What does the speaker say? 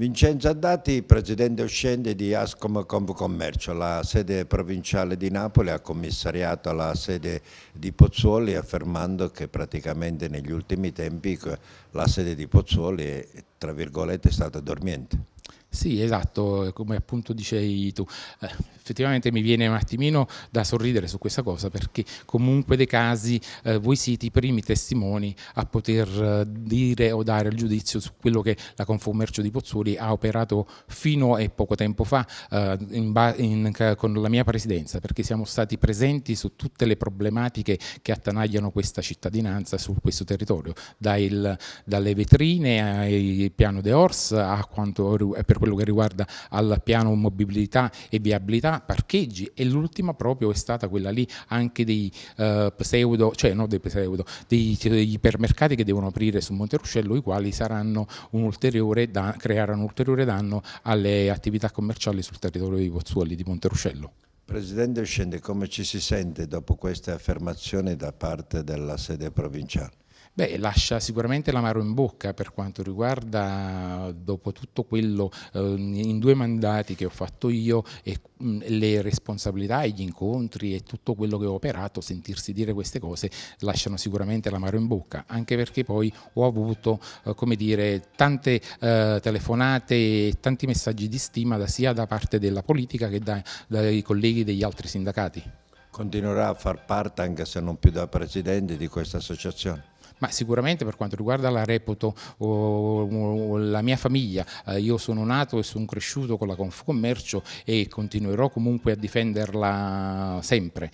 Vincenzo Andati, presidente uscente di Ascom Commercio, la sede provinciale di Napoli ha commissariato la sede di Pozzuoli affermando che praticamente negli ultimi tempi la sede di Pozzuoli è, è stata dormiente. Sì, esatto, come appunto dicevi tu, eh, effettivamente mi viene un attimino da sorridere su questa cosa perché comunque dei casi eh, voi siete i primi testimoni a poter eh, dire o dare il giudizio su quello che la Confommercio di Pozzuoli ha operato fino a poco tempo fa eh, in in, con la mia presidenza perché siamo stati presenti su tutte le problematiche che attanagliano questa cittadinanza su questo territorio, dal, dalle vetrine al piano de Ors a quanto È per quello che riguarda al piano mobilità e viabilità, parcheggi e l'ultima proprio è stata quella lì anche dei eh, pseudo, cioè no dei pseudo, dei, degli ipermercati che devono aprire su Monte Ruscello, i quali saranno un ulteriore da, creare un ulteriore danno alle attività commerciali sul territorio di Pozzuoli di Monte Ruscello. Presidente Scende, come ci si sente dopo queste affermazioni da parte della sede provinciale? Beh, lascia sicuramente l'amaro in bocca per quanto riguarda, dopo tutto quello, eh, in due mandati che ho fatto io e le responsabilità e gli incontri e tutto quello che ho operato, sentirsi dire queste cose lasciano sicuramente l'amaro in bocca, anche perché poi ho avuto, eh, come dire, tante eh, telefonate e tanti messaggi di stima da, sia da parte della politica che da, dai colleghi degli altri sindacati. Continuerà a far parte, anche se non più da presidente, di questa associazione? Ma sicuramente per quanto riguarda la reputo o, o la mia famiglia, eh, io sono nato e sono cresciuto con la Confcommercio e continuerò comunque a difenderla sempre.